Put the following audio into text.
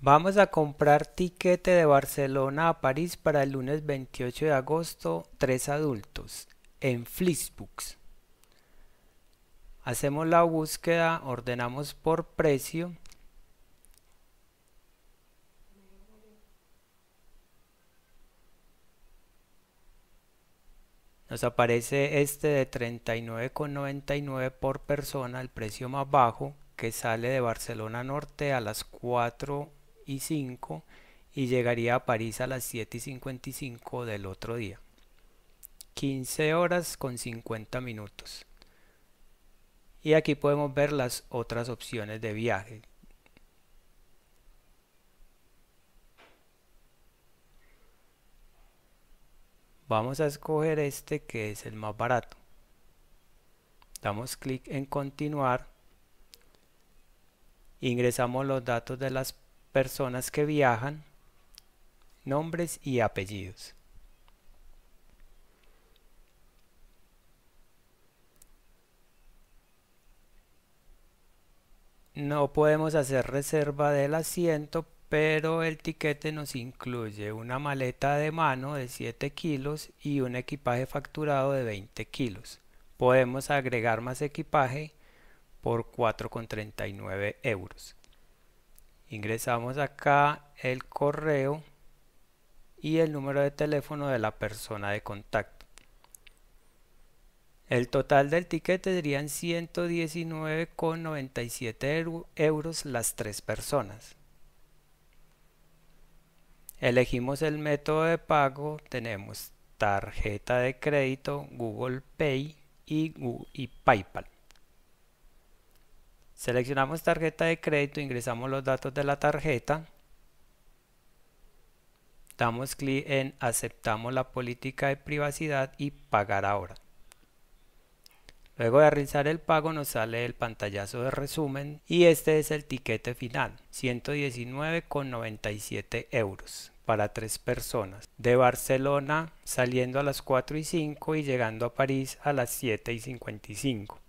Vamos a comprar tiquete de Barcelona a París para el lunes 28 de agosto, tres adultos, en Flixbooks. Hacemos la búsqueda, ordenamos por precio. Nos aparece este de 39,99 por persona, el precio más bajo, que sale de Barcelona Norte a las 4 y y llegaría a París a las 7 y 55 del otro día. 15 horas con 50 minutos. Y aquí podemos ver las otras opciones de viaje. Vamos a escoger este que es el más barato. Damos clic en continuar. Ingresamos los datos de las personas que viajan, nombres y apellidos. No podemos hacer reserva del asiento, pero el tiquete nos incluye una maleta de mano de 7 kilos y un equipaje facturado de 20 kilos. Podemos agregar más equipaje por 4,39 euros. Ingresamos acá el correo y el número de teléfono de la persona de contacto. El total del ticket serían 119,97 euros las tres personas. Elegimos el método de pago, tenemos tarjeta de crédito, Google Pay y PayPal. Seleccionamos tarjeta de crédito, ingresamos los datos de la tarjeta. Damos clic en aceptamos la política de privacidad y pagar ahora. Luego de realizar el pago nos sale el pantallazo de resumen y este es el tiquete final, 119,97 euros para tres personas, de Barcelona saliendo a las 4 y 5 y llegando a París a las 7 y 55.